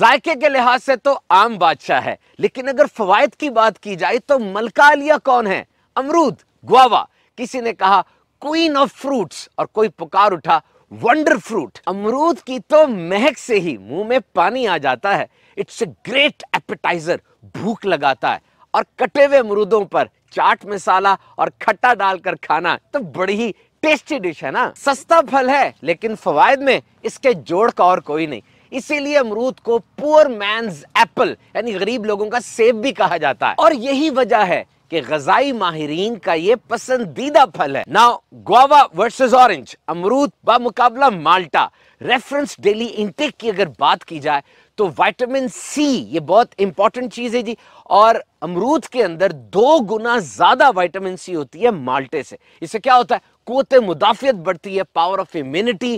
जायके के लिहाज से तो आम बादशाह है लेकिन अगर फवायद की बात की जाए तो मलका अलिया कौन है अमरूद गुआवा किसी ने कहा क्वीन ऑफ फ्रूट्स और कोई पुकार उठा वंडर फ्रूट अमरूद की तो महक से ही मुंह में पानी आ जाता है इट्स ए ग्रेट एपेटाइजर भूख लगाता है और कटे हुए अमरूदों पर चाट मसाला और खट्टा डालकर खाना तो बड़ी ही टेस्टी डिश है ना सस्ता फल है लेकिन फवायद में इसके जोड़ का और कोई नहीं इसीलिए अमरूद को पुअर मैं एप्पल यानी गरीब लोगों का सेब भी कहा जाता है और यही वजह है कि गजाई माहरीन का ये पसंदीदा फल है नाउ गोवा वर्सेस ऑरेंज अमरूद मुकाबला माल्टा रेफरेंस डेली इंटेक की अगर बात की जाए तो विटामिन सी ये बहुत इंपॉर्टेंट चीज है जी और अमरूद के अंदर दो गुना ज्यादा विटामिन सी होती है माल्टे से इससे क्या होता है कोत मुदाफियत बढ़ती है पावर ऑफ इम्यूनिटी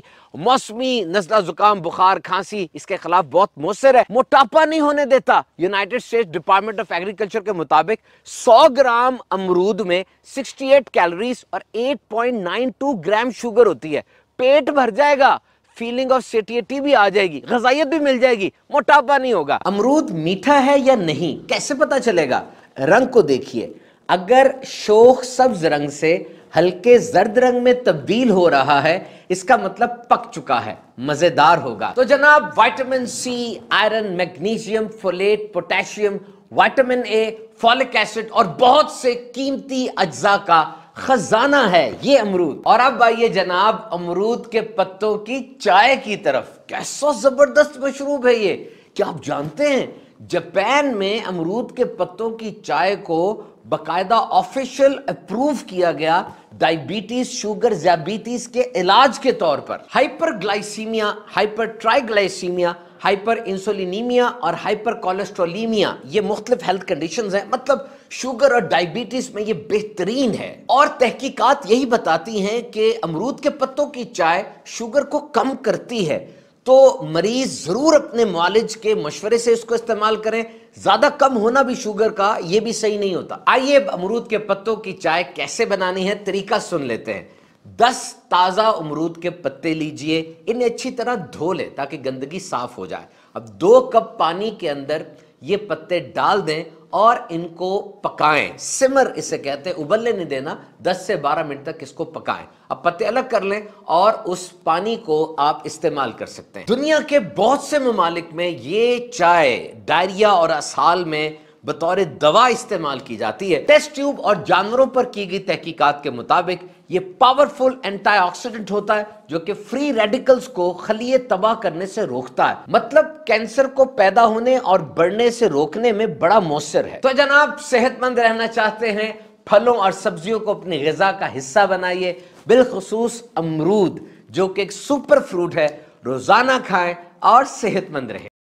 मौसमी नजला जुकाम बुखार खांसी इसके खिलाफ बहुत मौसर है मोटापा नहीं होने देता United States Department of Agriculture के मुताबिक 100 ग्राम अमरूद में 68 कैलोरीज और 8.92 ग्राम शुगर होती है पेट भर जाएगा फीलिंग ऑफ सेटिएटी भी आ जाएगी गजाइत भी मिल जाएगी मोटापा नहीं होगा अमरूद मीठा है या नहीं कैसे पता चलेगा रंग को देखिए अगर शोख सब्ज रंग से हल्के जर्द रंग में तब्दील हो रहा है इसका मतलब पक चुका है मजेदार होगा तो जनाब vitamin C iron magnesium folate potassium vitamin A folic acid और बहुत से कीमती अज्जा का खजाना है ये अमरूद और अब आइए जनाब अमरूद के पत्तों की चाय की तरफ कैसा जबरदस्त मशरूब है ये क्या आप जानते हैं जापान में अमरूद के पत्तों की चाय को बकायदा ऑफिशियल अप्रूव किया गया डायबिटीज शुगर जैबिटीज के इलाज के तौर पर hyperglycemia hypertriglycemia hyperinsulinemia और हाइपर कोलेस्ट्रोलीमिया ये मुख्तलिफ हेल्थ कंडीशन हैं मतलब शुगर और डायबिटीज में ये बेहतरीन है और तहकीकात यही बताती हैं कि अमरूद के पत्तों की चाय शुगर को कम करती है तो मरीज ज़रूर अपने मालिज के मशवरे से इसको इस्तेमाल करें ज़्यादा कम होना भी शुगर का यह भी सही नहीं होता आइए अब अमरूद के पत्तों की चाय कैसे बनानी है तरीका सुन लेते हैं दस ताज़ा अमरूद के पत्ते लीजिए इन्हें अच्छी तरह धो ले ताकि गंदगी साफ हो जाए अब दो कप पानी के अंदर ये पत्ते डाल दें और इनको पकाएं सिमर इसे कहते हैं उबलने नहीं देना 10 से 12 मिनट तक इसको पकाएं अब पत्ते अलग कर लें और उस पानी को आप इस्तेमाल कर सकते हैं दुनिया के बहुत से ममालिक में ये चाय डायरिया और असाल में बतौर दवा इस्तेमाल की जाती है टेस्ट ट्यूब और जानवरों पर की गई तहकीकात के मुताबिक ये पावरफुल एंटीऑक्सीडेंट होता है जो कि फ्री रेडिकल्स को खलिए तबाह करने से रोकता है मतलब कैंसर को पैदा होने और बढ़ने से रोकने में बड़ा मौसर है तो जनाब सेहतमंद रहना चाहते हैं फलों और सब्जियों को अपनी गजा का हिस्सा बनाइए बिलखसूस अमरूद जो कि एक सुपर फ्रूट है रोजाना खाएं और सेहतमंद रहें